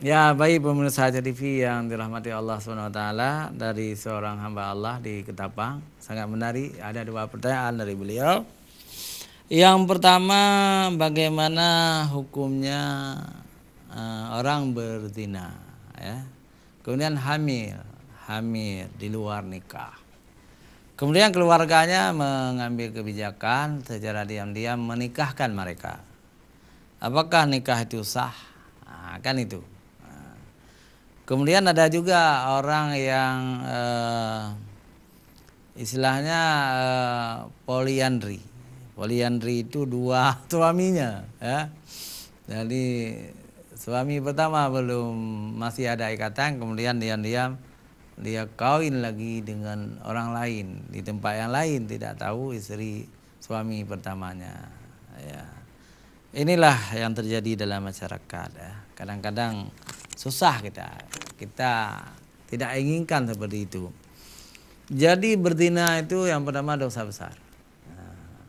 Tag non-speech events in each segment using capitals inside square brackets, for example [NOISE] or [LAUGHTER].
Ya baik pemirsa TV yang dirahmati Allah swt dari seorang hamba Allah di Ketapang sangat menarik ada dua pertanyaan dari beliau. Yang pertama bagaimana hukumnya uh, orang berzina ya. Kemudian hamil, hamil di luar nikah. Kemudian keluarganya mengambil kebijakan secara diam-diam menikahkan mereka. Apakah nikah itu sah? Nah, kan itu. Kemudian ada juga orang yang uh, istilahnya uh, poliandri. Poliandri itu dua [LAUGHS] suaminya, ya. Jadi suami pertama belum masih ada ikatan, kemudian diam-diam dia kawin lagi dengan orang lain di tempat yang lain, tidak tahu istri suami pertamanya. Ya. Inilah yang terjadi dalam masyarakat. Ya. Kadang-kadang susah kita kita tidak inginkan seperti itu. Jadi berzina itu yang pertama dosa besar. Nah,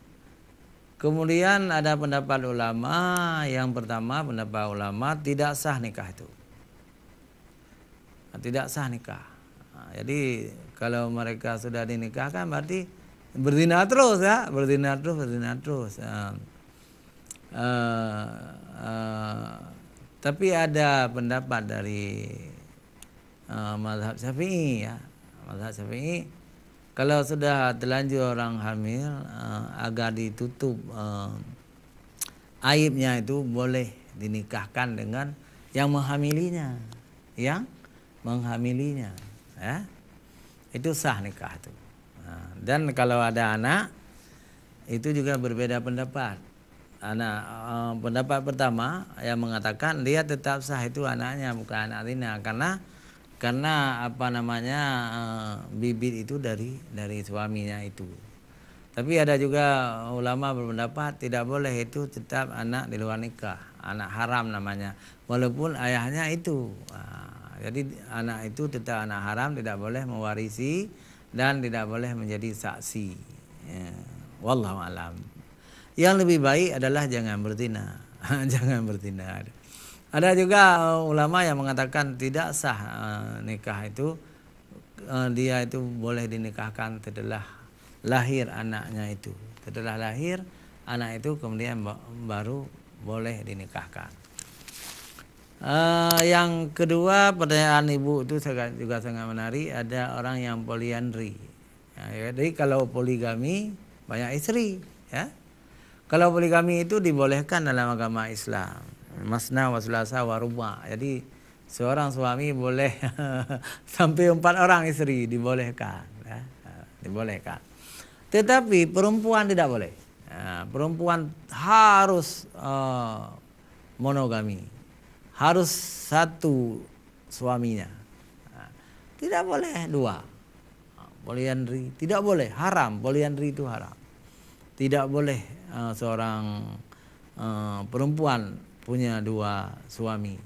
kemudian ada pendapat ulama, yang pertama pendapat ulama tidak sah nikah itu. Nah, tidak sah nikah. Nah, jadi kalau mereka sudah dinikahkan berarti berzina terus ya, berzina terus, berzina terus. Uh, uh, tapi ada pendapat dari Ah, mazhab Syafi'i ya. Mazhab Syafi'i kalau sudah terlanjur orang hamil uh, agar ditutup uh, aibnya itu boleh dinikahkan dengan yang menghamilinya, yang menghamilinya, ya. Itu sah nikah itu. dan kalau ada anak itu juga berbeda pendapat. Anak eh, pendapat pertama yang mengatakan dia tetap sah itu anaknya bukan anak zina karena karena apa namanya uh, bibit itu dari dari suaminya itu. Tapi ada juga ulama berpendapat tidak boleh itu tetap anak di luar nikah, anak haram namanya. Walaupun ayahnya itu, nah, jadi anak itu tetap anak haram tidak boleh mewarisi dan tidak boleh menjadi saksi. Ya. wallahualam Yang lebih baik adalah jangan bertina [LAUGHS] jangan bertina. Ada juga uh, ulama yang mengatakan tidak sah uh, nikah itu uh, dia itu boleh dinikahkan setelah lahir anaknya itu. Setelah lahir anak itu kemudian baru boleh dinikahkan. yang kedua pertanyaan ibu itu juga sangat menarik ada orang yang poliandri. Ya, jadi kalau poligami banyak istri, ya. Kalau poligami itu dibolehkan dalam agama Islam. Masna wa sulasa wa ruba. Jadi seorang suami boleh [LAUGHS] sampai empat orang istri dibolehkan. Ya. Dibolehkan. Tetapi perempuan tidak boleh. Ya, perempuan harus uh, monogami. Harus satu suaminya. Ya, tidak boleh dua. Poliandri tidak boleh, haram. Poliandri itu haram. Tidak boleh uh, seorang uh, perempuan punya dua suami.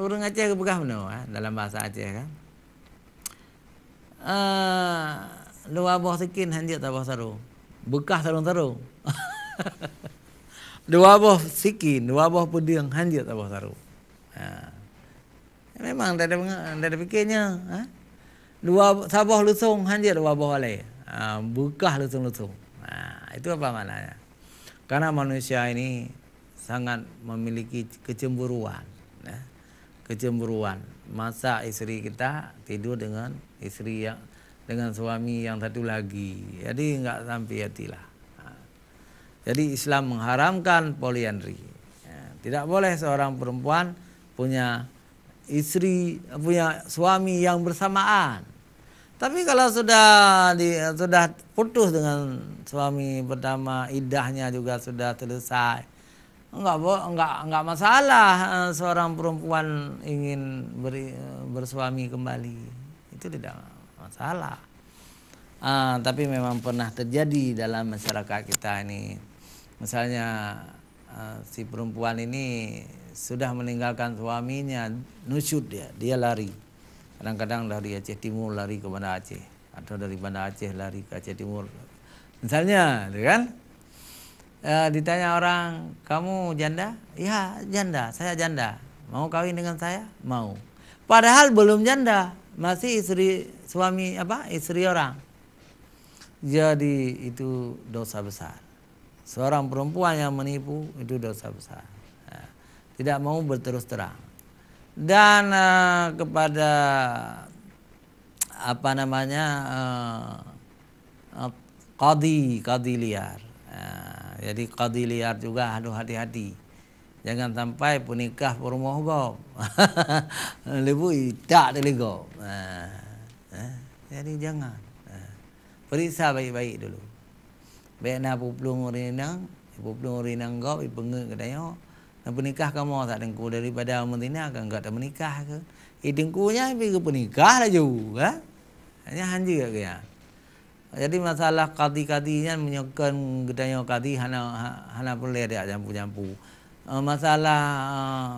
Orang Aceh ke begah mana eh? dalam bahasa Aceh kan? Uh, eh, luar boh sikin hanjak tak boh saru. Bekah sarung saru. [LAUGHS] dua boh sikin, dua boh pedang hanjak tak boh saru. Ha. Eh, memang tak ada, tak ada fikirnya. Ha? Dua sabah lusung hanjak dua boh oleh. Ah, ha, bekah lusung-lusung. Ha, itu apa maknanya? Karena manusia ini sangat memiliki kecemburuan ya. kecemburuan masa istri kita tidur dengan istri yang dengan suami yang satu lagi jadi nggak sampai hatilah jadi Islam mengharamkan poliandri ya. tidak boleh seorang perempuan punya istri punya suami yang bersamaan tapi kalau sudah di, sudah putus dengan suami pertama, idahnya juga sudah selesai, enggak nggak enggak enggak masalah eh, seorang perempuan ingin beri, eh, bersuami kembali itu tidak masalah uh, tapi memang pernah terjadi dalam masyarakat kita ini misalnya uh, si perempuan ini sudah meninggalkan suaminya nusyut dia dia lari kadang-kadang dari Aceh Timur lari ke Banda Aceh atau dari Banda Aceh lari ke Aceh Timur misalnya gitu kan Eh, ditanya orang, kamu janda? Iya janda, saya janda. Mau kawin dengan saya? Mau. Padahal belum janda, masih istri suami apa? Istri orang. Jadi itu dosa besar. Seorang perempuan yang menipu itu dosa besar. Eh, tidak mau berterus terang. Dan eh, kepada apa namanya eh, kadi kadi liar. Eh, jadi qadi liar juga aduh hati-hati. Jangan sampai punikah perumah bom. [LAUGHS] Lebu tak telego. Ha, ha. Jadi jangan. Ha. Periksa baik-baik dulu. Baik nak pupulung rinang, pupulung rinang kau, pengen kata yo. Nak punikah kamu tak dengku daripada umur tina akan tak menikah ke. Idengkunya eh, pergi ke punikah lah juga. Ha? Hanya hanji ke kaya. Ha. Jadi masalah kadi-kadinya menyokan gedanya kadi hana ha, hana boleh dia jampu-jampu. Eh, masalah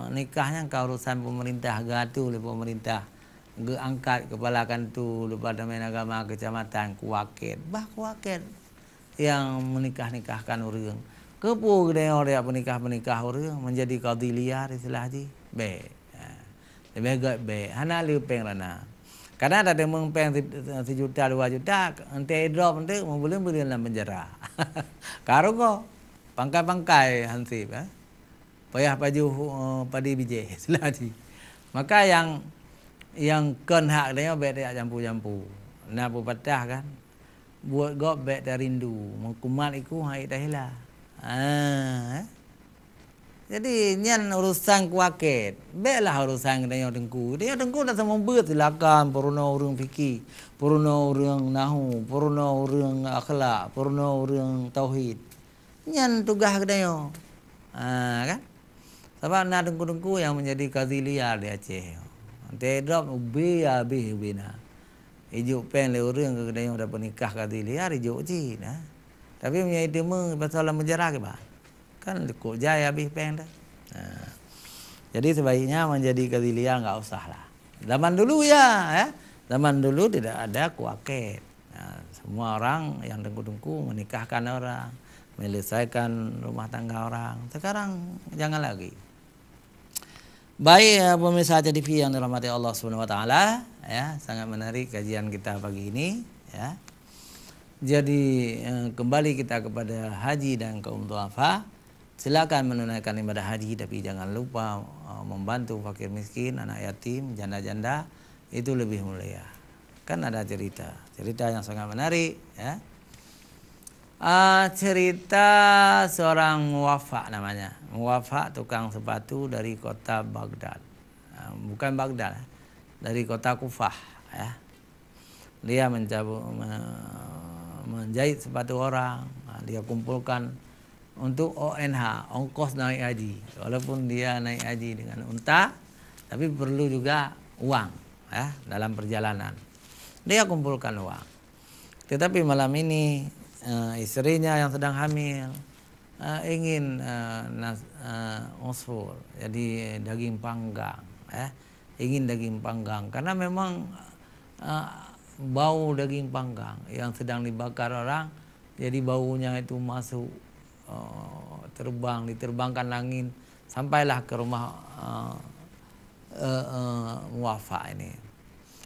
eh, nikahnya kau urusan pemerintah gatu oleh pemerintah geangkat kepala kan tu lupa domain agama kecamatan kuwakil bah kuwakil yang menikah nikahkan orang kepo gedanya orang menikah menikah orang menjadi kadi liar istilah ji be. tapi ha. gak be, hana lebih pengen rana. Kadang ada yang mengpeng sejuta, dua juta, nanti drop nanti, boleh beli dalam penjara. [LAUGHS] Karo kau, pangkai-pangkai hansip. Eh? Ya. Payah baju uh, padi biji, [LAUGHS] selagi. Maka yang yang ken hak dia, baik dia jampu-jampu. Nak berpatah kan. Buat kau baik dia rindu. Mengkumat iku, hai dah hilang. Ah, eh? Jadi nyen urusan kuaket. Belah urusan dengan dengku. Dia dengku dah sama buat silakan purno urung fikir. Purno urung nahu. Purno urung akhlak. Purno urung tauhid. Nyen tugas ke dengku. Ha, kan? Sebab nak dengku-dengku yang menjadi kaziliah di Aceh. Nanti drop ubi habis ubi nak. Ijuk pen le urung ke dengku dah bernikah liar, Ijuk cik. Ha? Tapi punya idea pasal menjerah ke bahan. kan jaya bih pendek jadi sebaiknya menjadi kezilia nggak usah lah zaman dulu ya, ya zaman dulu tidak ada kuaket Ya, semua orang yang dengku-dengku menikahkan orang menyelesaikan rumah tangga orang sekarang jangan lagi Baik ya, pemirsa TV yang dirahmati Allah Subhanahu ya, sangat menarik kajian kita pagi ini, ya. Jadi eh, kembali kita kepada haji dan kaum silakan menunaikan ibadah haji tapi jangan lupa uh, membantu fakir miskin, anak yatim, janda-janda itu lebih mulia. Kan ada cerita, cerita yang sangat menarik ya. Uh, cerita seorang muwafa namanya, muwafa tukang sepatu dari kota Baghdad, uh, bukan Baghdad, eh. dari kota Kufah ya. Dia mencabut menjahit sepatu orang, dia kumpulkan untuk ONH, ongkos naik haji. Walaupun dia naik haji dengan unta, tapi perlu juga uang ya, dalam perjalanan. Dia kumpulkan uang. Tetapi malam ini e, istrinya yang sedang hamil e, ingin e, nas, jadi daging panggang, ya. ingin daging panggang karena memang bau daging panggang yang sedang dibakar orang jadi baunya itu masuk Oh, terbang diterbangkan angin sampailah ke rumah uh, eh, uh, eh, uh, eh, wafa ini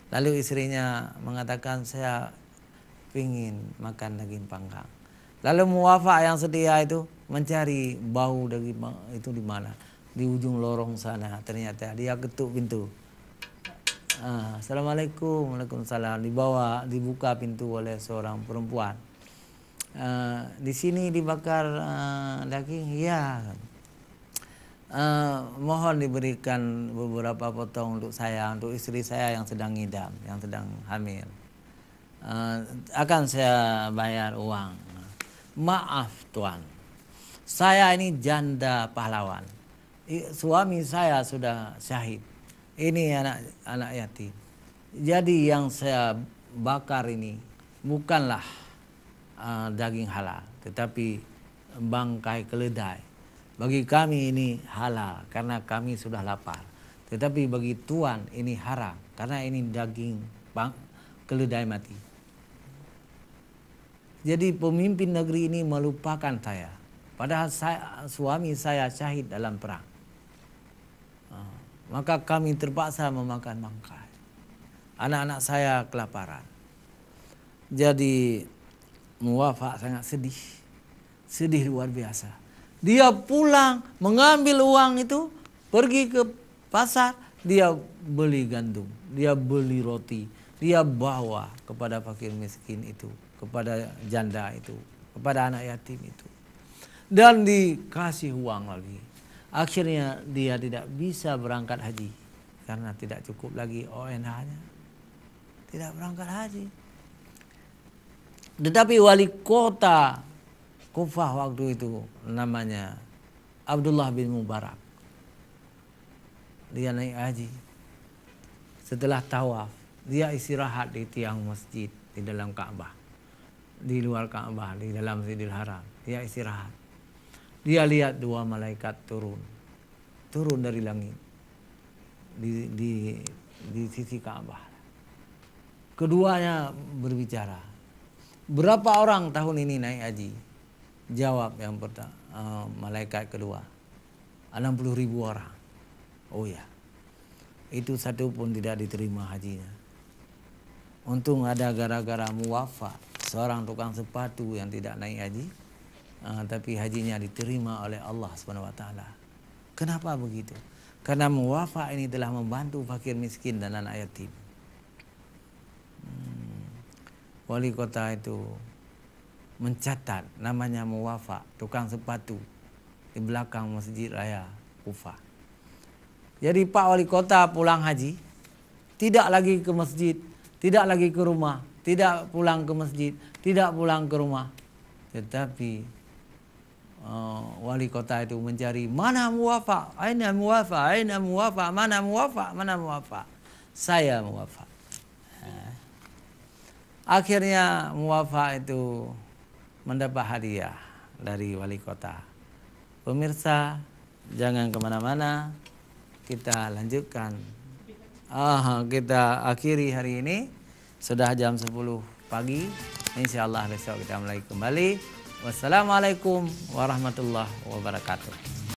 lalu istrinya mengatakan saya ingin makan daging panggang lalu muwafa yang sedia itu mencari bau daging itu di mana di ujung lorong sana ternyata dia ketuk pintu ah, assalamualaikum waalaikumsalam dibawa dibuka pintu oleh seorang perempuan Eh, di sini dibakar uh, daging ya uh, mohon diberikan beberapa potong untuk saya untuk istri saya yang sedang ngidam yang sedang hamil uh, akan saya bayar uang maaf tuan saya ini janda pahlawan suami saya sudah syahid ini anak anak yatim jadi yang saya bakar ini bukanlah uh, daging halal, tetapi bangkai keledai. Bagi kami ini halal karena kami sudah lapar. Tetapi bagi tuan ini haram karena ini daging bang, keledai mati. Jadi pemimpin negeri ini melupakan saya. Padahal saya, suami saya syahid dalam perang. Ah, maka kami terpaksa memakan bangkai. Anak-anak saya kelaparan. Jadi muwafak sangat sedih. Sedih luar biasa. Dia pulang mengambil uang itu pergi ke pasar. Dia beli gandum. Dia beli roti. Dia bawa kepada fakir miskin itu. Kepada janda itu. Kepada anak yatim itu. Dan dikasih uang lagi. Akhirnya dia tidak bisa berangkat haji. Karena tidak cukup lagi ONH-nya. Tidak berangkat haji tetapi wali kota Kufah waktu itu namanya Abdullah bin Mubarak. Dia naik haji. Setelah tawaf, dia istirahat di tiang masjid di dalam Ka'bah. Di luar Ka'bah, di dalam Sidil Haram. Dia istirahat. Dia lihat dua malaikat turun. Turun dari langit. Di, di, di sisi Ka'bah. Keduanya berbicara berapa orang tahun ini naik haji? Jawab yang pertama, uh, eh, malaikat kedua, 60 ribu orang. Oh ya, itu satu pun tidak diterima hajinya. Untung ada gara-gara muwafa, seorang tukang sepatu yang tidak naik haji, uh, tapi hajinya diterima oleh Allah swt. Kenapa begitu? Karena muwafa ini telah membantu fakir miskin dan anak yatim. wali kota itu mencatat namanya Muwafa, tukang sepatu di belakang Masjid Raya Ufa. Jadi Pak Wali Kota pulang haji, tidak lagi ke masjid, tidak lagi ke rumah, tidak pulang ke masjid, tidak pulang ke rumah. Tetapi uh, wali kota itu mencari mana muwafa, aina muwafa, aina muwafa, mana muwafa, mana muwafa. Saya muwafa. Akhirnya Muwafa itu mendapat hadiah dari wali kota. Pemirsa, jangan kemana-mana. Kita lanjutkan. Ah, kita akhiri hari ini. Sudah jam 10 pagi. Insya Allah besok kita mulai kembali. Wassalamualaikum warahmatullahi wabarakatuh.